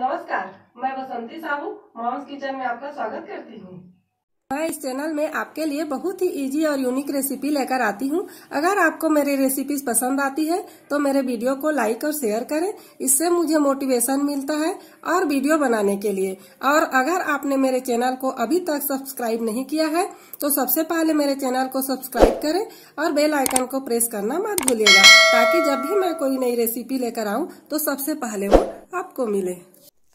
नमस्कार मैं बसंती Sahu moms kitchen में आपका स्वागत करती हूँ मैं इस चैनल में आपके लिए बहुत ही इजी और यूनिक रेसिपी लेकर आती हूँ अगर आपको मेरी रेसिपीज पसंद आती है तो मेरे वीडियो को लाइक और शेयर करें इससे मुझे मोटिवेशन मिलता है और वीडियो बनाने के लिए और अगर आपने मेरे चैनल को अभी तक सब्सक्राइब नहीं किया है तो सबसे पहले मेरे चैनल को सब्सक्राइब करें और बेल आइकन को प्रेस करना मत भूलिएगा ताकि जब भी मैं कोई नई रेसिपी लेकर आऊँ तो सबसे पहले वो आपको मिले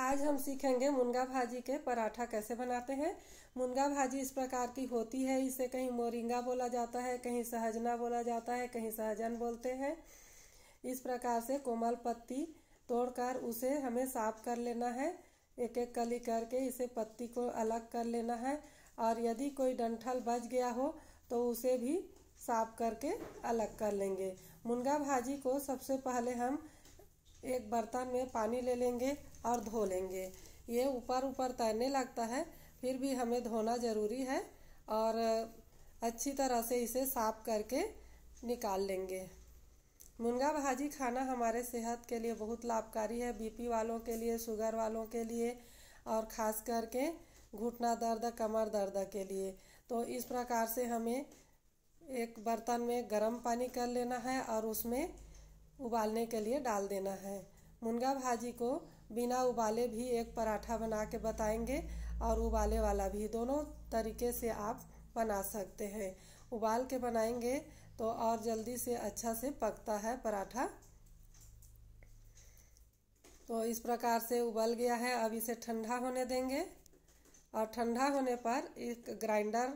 आज हम सीखेंगे मुनगा भाजी के पराठा कैसे बनाते हैं मुनगा भाजी इस प्रकार की होती है इसे कहीं मोरिंगा बोला जाता है कहीं सहजना बोला जाता है कहीं सहजन बोलते हैं इस प्रकार से कोमल पत्ती तोड़कर उसे हमें साफ कर लेना है एक एक कली करके इसे पत्ती को अलग कर लेना है और यदि कोई डंठल बच गया हो तो उसे भी साफ करके अलग कर लेंगे मुनगा भाजी को सबसे पहले हम एक बर्तन में पानी ले लेंगे और धो लेंगे ये ऊपर ऊपर तैरने लगता है फिर भी हमें धोना ज़रूरी है और अच्छी तरह से इसे साफ करके निकाल लेंगे मुनगा भाजी खाना हमारे सेहत के लिए बहुत लाभकारी है बीपी वालों के लिए शुगर वालों के लिए और ख़ास करके घुटना दर्द कमर दर्द के लिए तो इस प्रकार से हमें एक बर्तन में गर्म पानी कर लेना है और उसमें उबालने के लिए डाल देना है मुनगा भाजी को बिना उबाले भी एक पराठा बना के बताएंगे और उबाले वाला भी दोनों तरीके से आप बना सकते हैं उबाल के बनाएंगे तो और जल्दी से अच्छा से पकता है पराठा तो इस प्रकार से उबल गया है अब इसे ठंडा होने देंगे और ठंडा होने पर एक ग्राइंडर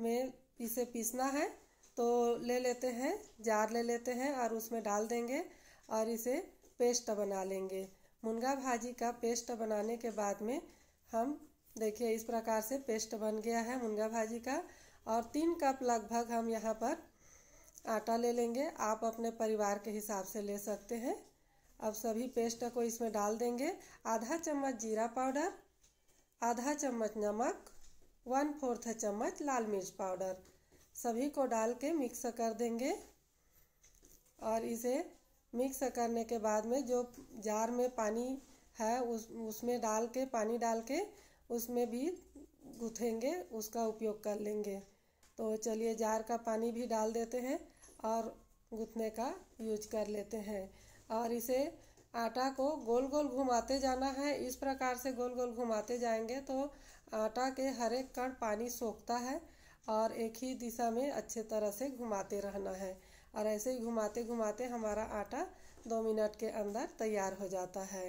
में इसे पीसना है तो ले लेते हैं जार ले लेते हैं और उसमें डाल देंगे और इसे पेस्ट बना लेंगे मुनगा भाजी का पेस्ट बनाने के बाद में हम देखिए इस प्रकार से पेस्ट बन गया है मुनगा भाजी का और तीन कप लगभग हम यहाँ पर आटा ले लेंगे आप अपने परिवार के हिसाब से ले सकते हैं अब सभी पेस्ट को इसमें डाल देंगे आधा चम्मच जीरा पाउडर आधा चम्मच नमक वन फोर्थ चम्मच लाल मिर्च पाउडर सभी को डाल के मिक्स कर देंगे और इसे मिक्स करने के बाद में जो जार में पानी है उस उसमें डाल के पानी डाल के उसमें भी गुथेंगे उसका उपयोग कर लेंगे तो चलिए जार का पानी भी डाल देते हैं और गुथने का यूज कर लेते हैं और इसे आटा को गोल गोल घुमाते जाना है इस प्रकार से गोल गोल घुमाते जाएंगे तो आटा के हर एक कण पानी सोखता है और एक ही दिशा में अच्छे तरह से घुमाते रहना है और ऐसे ही घुमाते घुमाते हमारा आटा दो मिनट के अंदर तैयार हो जाता है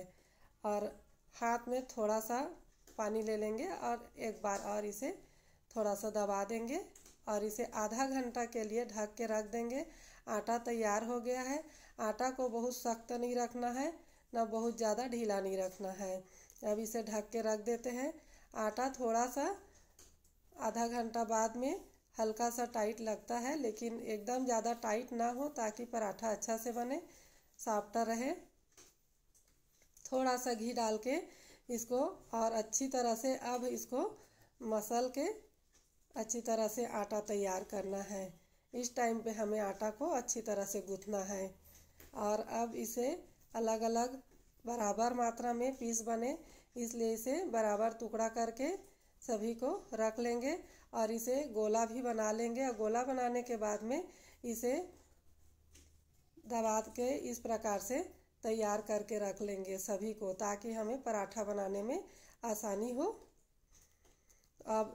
और हाथ में थोड़ा सा पानी ले लेंगे और एक बार और इसे थोड़ा सा दबा देंगे और इसे आधा घंटा के लिए ढक के रख देंगे आटा तैयार हो गया है आटा को बहुत सख्त नहीं रखना है ना बहुत ज़्यादा ढीला नहीं रखना है अब इसे ढक के रख देते हैं आटा थोड़ा सा आधा घंटा बाद में हल्का सा टाइट लगता है लेकिन एकदम ज़्यादा टाइट ना हो ताकि पराठा अच्छा से बने साफ्टा रहे थोड़ा सा घी डाल के इसको और अच्छी तरह से अब इसको मसल के अच्छी तरह से आटा तैयार करना है इस टाइम पे हमें आटा को अच्छी तरह से गूँथना है और अब इसे अलग अलग बराबर मात्रा में पीस बने इसलिए इसे बराबर टुकड़ा करके सभी को रख लेंगे और इसे गोला भी बना लेंगे और गोला बनाने के बाद में इसे दबा के इस प्रकार से तैयार करके रख लेंगे सभी को ताकि हमें पराठा बनाने में आसानी हो अब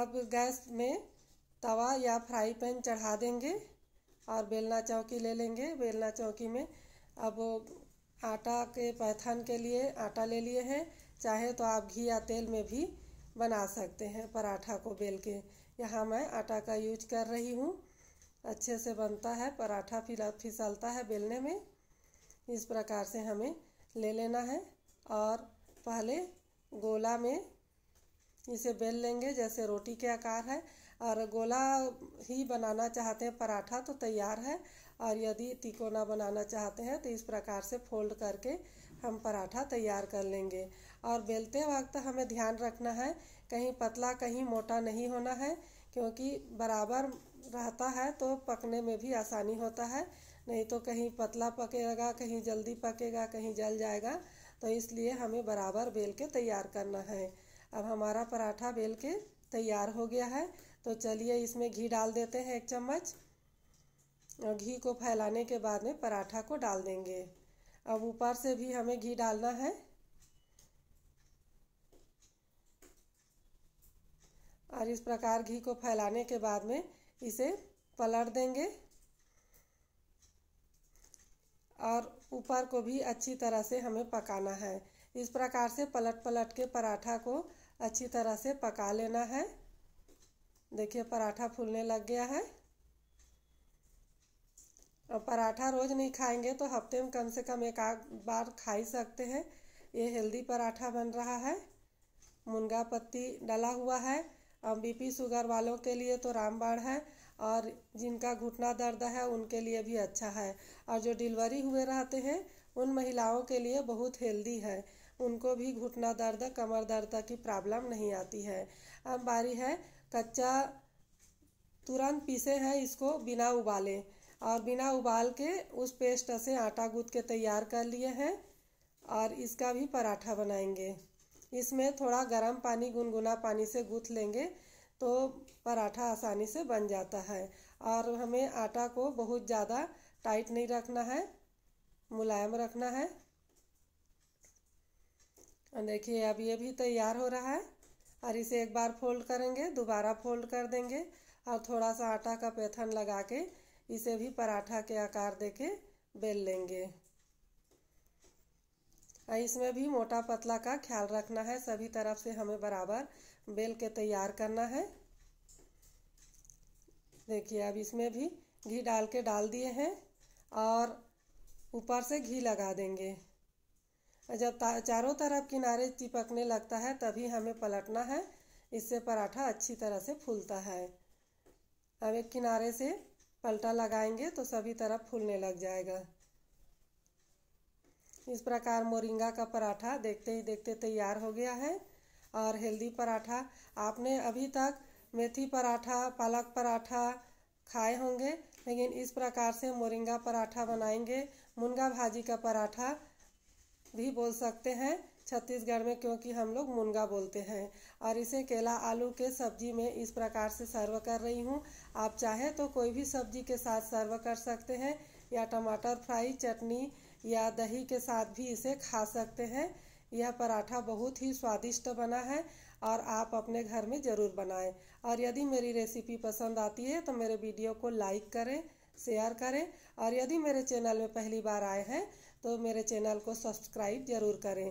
अब गैस में तवा या फ्राई पैन चढ़ा देंगे और बेलना चौकी ले लेंगे बेलना चौकी में अब आटा के पैथन के लिए आटा ले लिए हैं चाहे तो आप घी या तेल में भी बना सकते हैं पराठा को बेल के यहाँ मैं आटा का यूज कर रही हूँ अच्छे से बनता है पराठा फिला फिसलता है बेलने में इस प्रकार से हमें ले लेना है और पहले गोला में इसे बेल लेंगे जैसे रोटी के आकार है और गोला ही बनाना चाहते हैं पराठा तो तैयार है और यदि तिकोना बनाना चाहते हैं तो इस प्रकार से फोल्ड करके हम पराठा तैयार कर लेंगे और बेलते वक्त हमें ध्यान रखना है कहीं पतला कहीं मोटा नहीं होना है क्योंकि बराबर रहता है तो पकने में भी आसानी होता है नहीं तो कहीं पतला पकेगा कहीं जल्दी पकेगा कहीं जल जाएगा तो इसलिए हमें बराबर बेल के तैयार करना है अब हमारा पराठा बेल के तैयार हो गया है तो चलिए इसमें घी डाल देते हैं एक चम्मच और घी को फैलाने के बाद में पराठा को डाल देंगे अब ऊपर से भी हमें घी डालना है और इस प्रकार घी को फैलाने के बाद में इसे पलट देंगे और ऊपर को भी अच्छी तरह से हमें पकाना है इस प्रकार से पलट पलट के पराठा को अच्छी तरह से पका लेना है देखिए पराठा फूलने लग गया है पराठा रोज नहीं खाएंगे तो हफ्ते में कम से कम एक आध बार खा ही सकते हैं ये हेल्दी पराठा बन रहा है मुनगा पत्ती डला हुआ है और बीपी शुगर वालों के लिए तो रामबाण है और जिनका घुटना दर्द है उनके लिए भी अच्छा है और जो डिलीवरी हुए रहते हैं उन महिलाओं के लिए बहुत हेल्दी है उनको भी घुटना दर्द कमर दर्द की प्रॉब्लम नहीं आती है अब बारी है कच्चा तुरंत पीसे हैं इसको बिना उबाले और बिना उबाल के उस पेस्ट से आटा गूंद के तैयार कर लिए हैं और इसका भी पराठा बनाएंगे इसमें थोड़ा गर्म पानी गुनगुना पानी से गूंथ लेंगे तो पराठा आसानी से बन जाता है और हमें आटा को बहुत ज़्यादा टाइट नहीं रखना है मुलायम रखना है देखिए अब ये भी तैयार हो रहा है और इसे एक बार फोल्ड करेंगे दोबारा फोल्ड कर देंगे और थोड़ा सा आटा का पैथन लगा के इसे भी पराठा के आकार देके बेल लेंगे इसमें भी मोटा पतला का ख्याल रखना है सभी तरफ से हमें बराबर बेल के तैयार करना है देखिए अब इसमें भी घी डाल के डाल दिए हैं और ऊपर से घी लगा देंगे जब चारों तरफ किनारे चिपकने लगता है तभी हमें पलटना है इससे पराठा अच्छी तरह से फूलता है अब एक किनारे से पलटा लगाएंगे तो सभी तरफ फूलने लग जाएगा इस प्रकार मोरिंगा का पराठा देखते ही देखते तैयार हो गया है और हेल्दी पराठा आपने अभी तक मेथी पराठा पालक पराठा खाए होंगे लेकिन इस प्रकार से मोरिंगा पराठा बनाएंगे मुनगा भाजी का पराठा भी बोल सकते हैं छत्तीसगढ़ में क्योंकि हम लोग मुनगा बोलते हैं और इसे केला आलू के सब्जी में इस प्रकार से सर्व कर रही हूँ आप चाहे तो कोई भी सब्जी के साथ सर्व कर सकते हैं या टमाटर फ्राई चटनी या दही के साथ भी इसे खा सकते हैं यह पराठा बहुत ही स्वादिष्ट बना है और आप अपने घर में ज़रूर बनाएं और यदि मेरी रेसिपी पसंद आती है तो मेरे वीडियो को लाइक करें शेयर करें और यदि मेरे चैनल में पहली बार आए हैं तो मेरे चैनल को सब्सक्राइब ज़रूर करें